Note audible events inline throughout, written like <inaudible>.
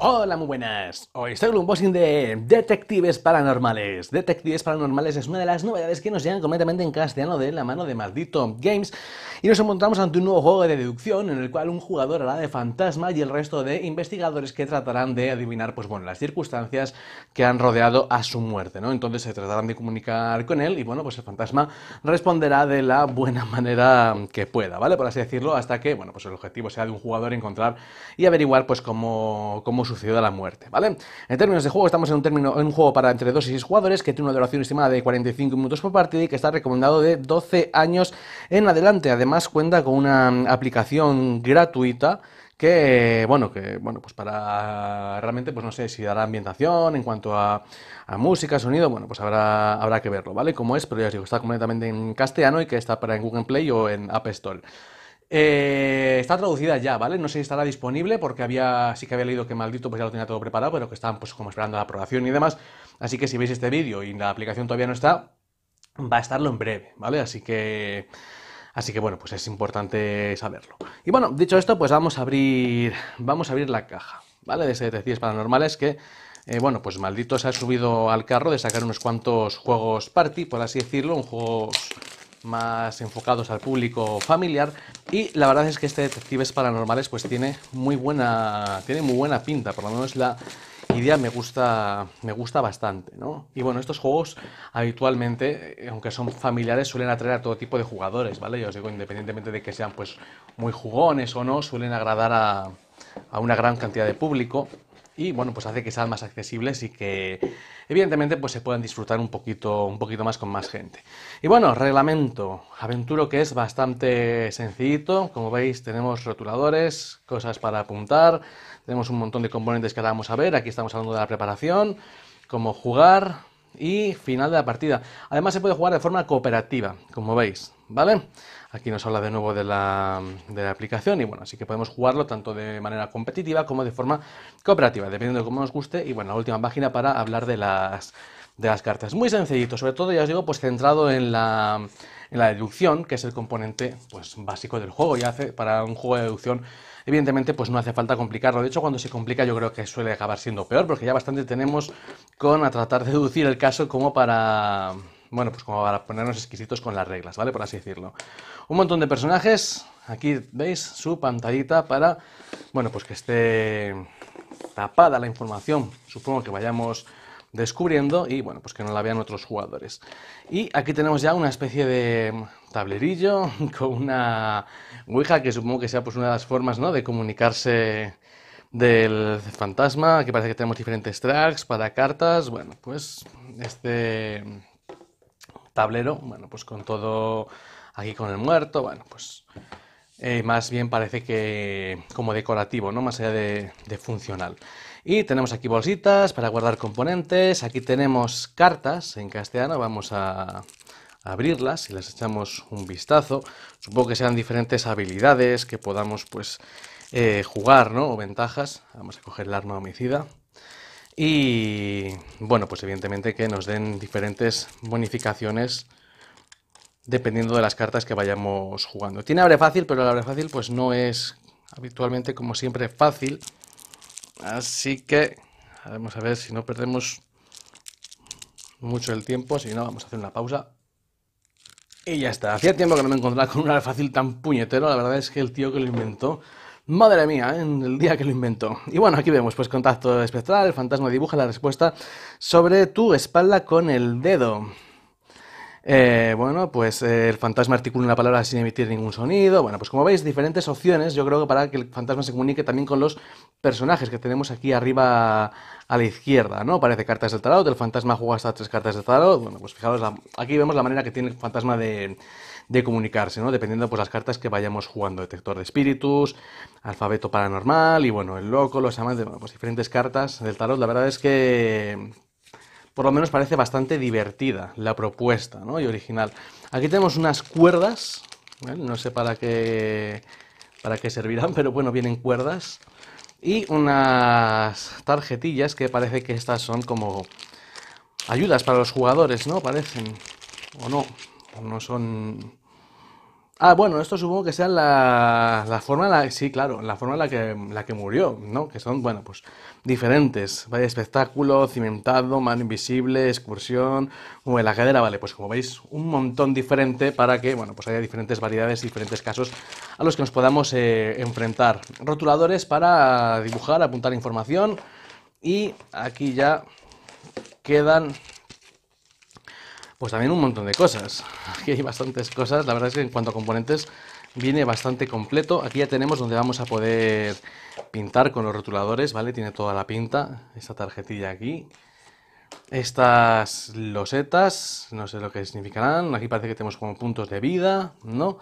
Hola, muy buenas. Hoy estoy con un unboxing de Detectives Paranormales. Detectives Paranormales es una de las novedades que nos llegan completamente en castellano de la mano de Maldito Games. Y nos encontramos ante un nuevo juego de deducción en el cual un jugador hará de fantasma y el resto de investigadores que tratarán de adivinar, pues bueno, las circunstancias que han rodeado a su muerte, ¿no? Entonces se tratarán de comunicar con él y bueno, pues el fantasma responderá de la buena manera que pueda, ¿vale? Por así decirlo, hasta que, bueno, pues el objetivo sea de un jugador encontrar y averiguar, pues cómo, cómo a la muerte, ¿vale? En términos de juego, estamos en un, término, en un juego para entre 2 y 6 jugadores que tiene una duración estimada de 45 minutos por partida y que está recomendado de 12 años en adelante. Además, cuenta con una aplicación gratuita que bueno que bueno pues para realmente pues no sé si dará ambientación en cuanto a, música sonido bueno pues habrá habrá que verlo vale como es pero ya os digo está completamente en castellano y que está para en Google Play o en App Store eh, está traducida ya, ¿vale? No sé si estará disponible porque había, sí que había leído que Maldito pues ya lo tenía todo preparado, pero que estaban pues como esperando la aprobación y demás. Así que si veis este vídeo y la aplicación todavía no está, va a estarlo en breve, ¿vale? Así que... Así que bueno, pues es importante saberlo. Y bueno, dicho esto, pues vamos a abrir, vamos a abrir la caja, ¿vale? De Detectives Paranormales que, eh, bueno, pues Maldito se ha subido al carro de sacar unos cuantos juegos party, por así decirlo, un juegos más enfocados al público familiar y la verdad es que este Detectives Paranormales pues tiene muy buena, tiene muy buena pinta, por lo menos la idea me gusta, me gusta bastante, ¿no? Y bueno, estos juegos habitualmente, eh, aunque son familiares, suelen atraer a todo tipo de jugadores, ¿vale? Yo os digo, independientemente de que sean pues muy jugones o no, suelen agradar a, a una gran cantidad de público y bueno, pues hace que sean más accesibles y que evidentemente pues se puedan disfrutar un poquito, un poquito más con más gente. Y bueno, reglamento, aventuro que es bastante sencillito, como veis tenemos rotuladores, cosas para apuntar, tenemos un montón de componentes que ahora vamos a ver, aquí estamos hablando de la preparación, cómo jugar, y final de la partida. Además se puede jugar de forma cooperativa, como veis, ¿vale? Aquí nos habla de nuevo de la, aplicación y bueno, así que podemos jugarlo tanto de manera competitiva como de forma cooperativa, dependiendo de cómo nos guste. Y bueno, la última página para hablar de las, de las cartas. Muy sencillito, sobre todo ya os digo, pues centrado en la, en la deducción, que es el componente pues, básico del juego. Y hace para un juego de deducción evidentemente pues no hace falta complicarlo. De hecho, cuando se complica yo creo que suele acabar siendo peor, porque ya bastante tenemos con a tratar de deducir el caso como para, bueno, pues como para ponernos exquisitos con las reglas, ¿vale? Por así decirlo. Un montón de personajes, aquí veis su pantallita para, bueno, pues que esté tapada la información, supongo que vayamos descubriendo y bueno, pues que no la vean otros jugadores. Y aquí tenemos ya una especie de tablerillo <laughs> con una Ouija que supongo que sea pues una de las formas, ¿no? de comunicarse del fantasma, que parece que tenemos diferentes tracks para cartas, bueno, pues este tablero, bueno, pues con todo aquí con el muerto, bueno, pues eh, más bien parece que como decorativo, ¿no? Más allá de, de funcional. Y tenemos aquí bolsitas para guardar componentes, aquí tenemos cartas en castellano, vamos a, abrirlas y les echamos un vistazo. Supongo que sean diferentes habilidades que podamos pues eh, jugar, ¿no? O ventajas. Vamos a coger el arma homicida. Y bueno, pues evidentemente que nos den diferentes bonificaciones dependiendo de las cartas que vayamos jugando. Tiene abre fácil, pero el abre fácil pues no es habitualmente como siempre fácil. Así que vamos a ver si no perdemos mucho el tiempo, si no vamos a hacer una pausa. Y ya está. Hacía tiempo que no me encontraba con un abre fácil tan puñetero, la verdad es que el tío que lo inventó Madre mía, ¿eh? en el día que lo inventó. Y bueno, aquí vemos pues contacto espectral, el fantasma dibuja la respuesta sobre tu espalda con el dedo. Eh, bueno, pues eh, el fantasma articula una palabra sin emitir ningún sonido. Bueno, pues como veis, diferentes opciones, yo creo que para que el fantasma se comunique también con los personajes que tenemos aquí arriba a la izquierda, ¿no? Parece cartas del tarot, el fantasma juega hasta tres cartas del tarot. Bueno, pues fijaros, aquí vemos la manera que tiene el fantasma de, de comunicarse, ¿no? Dependiendo pues las cartas que vayamos jugando, detector de espíritus, alfabeto paranormal y bueno, el loco, los amantes, pues diferentes cartas del tarot. La verdad es que por lo menos parece bastante divertida la propuesta ¿no? y original. Aquí tenemos unas cuerdas, no sé para qué, para qué servirán, <laughs> pero bueno, vienen cuerdas. Y unas tarjetillas que parece que estas son como ayudas para los jugadores, ¿no? Parecen, o no, no son Ah, bueno, esto supongo que sea la, forma, en la, sí, claro, la forma en la que, la que murió, ¿no? Que son, bueno, pues diferentes. Vaya espectáculo, cimentado, mano invisible, excursión, o la cadera, vale, pues como veis, un montón diferente para que, bueno, pues haya diferentes variedades, diferentes casos a los que nos podamos eh, enfrentar. Rotuladores para dibujar, apuntar información y aquí ya quedan pues también un montón de cosas. <laughs> Aquí hay bastantes cosas, la verdad es que en cuanto a componentes viene bastante completo. Aquí ya tenemos donde vamos a poder pintar con los rotuladores, ¿vale? Tiene toda la pinta, esta tarjetilla aquí. Estas losetas, no sé lo que significarán, aquí parece que tenemos como puntos de vida, ¿no?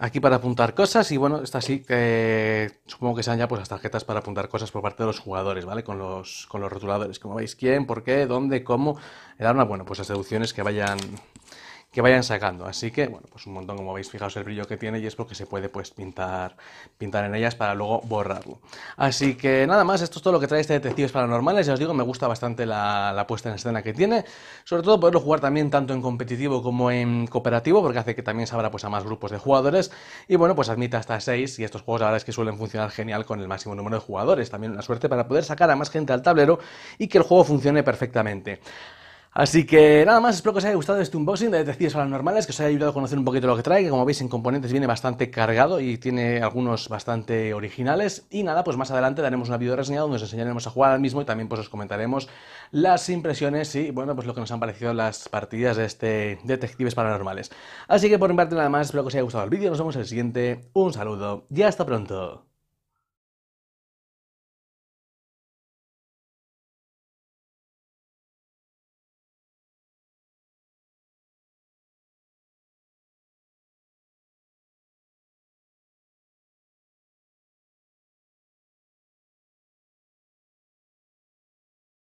aquí para apuntar cosas y bueno, estas sí que supongo que sean ya pues las tarjetas para apuntar cosas por parte de los jugadores, ¿vale? Con los, con los rotuladores, como veis, quién, por qué, dónde, cómo, el una bueno, pues las deducciones que vayan, que vayan sacando. Así que, bueno, pues un montón, como veis, fijaos el brillo que tiene y es porque se puede pues pintar, pintar en ellas para luego borrarlo. Así que nada más, esto es todo lo que trae este Detectives Paranormales. Ya os digo, me gusta bastante la, la puesta en escena que tiene. Sobre todo poderlo jugar también tanto en competitivo como en cooperativo, porque hace que también se abra pues, a más grupos de jugadores. Y bueno, pues admite hasta 6 y estos juegos la verdad es que suelen funcionar genial con el máximo número de jugadores. También una suerte para poder sacar a más gente al tablero y que el juego funcione perfectamente. Así que nada más, espero que os haya gustado este unboxing de detectives paranormales, que os haya ayudado a conocer un poquito lo que trae, que como veis en componentes viene bastante cargado y tiene algunos bastante originales. Y nada, pues más adelante daremos una video reseña donde os enseñaremos a jugar al mismo y también pues os comentaremos las impresiones y bueno, pues lo que nos han parecido las partidas de este detectives paranormales. Así que por mi parte nada más, espero que os haya gustado el vídeo, nos vemos en el siguiente, un saludo y hasta pronto.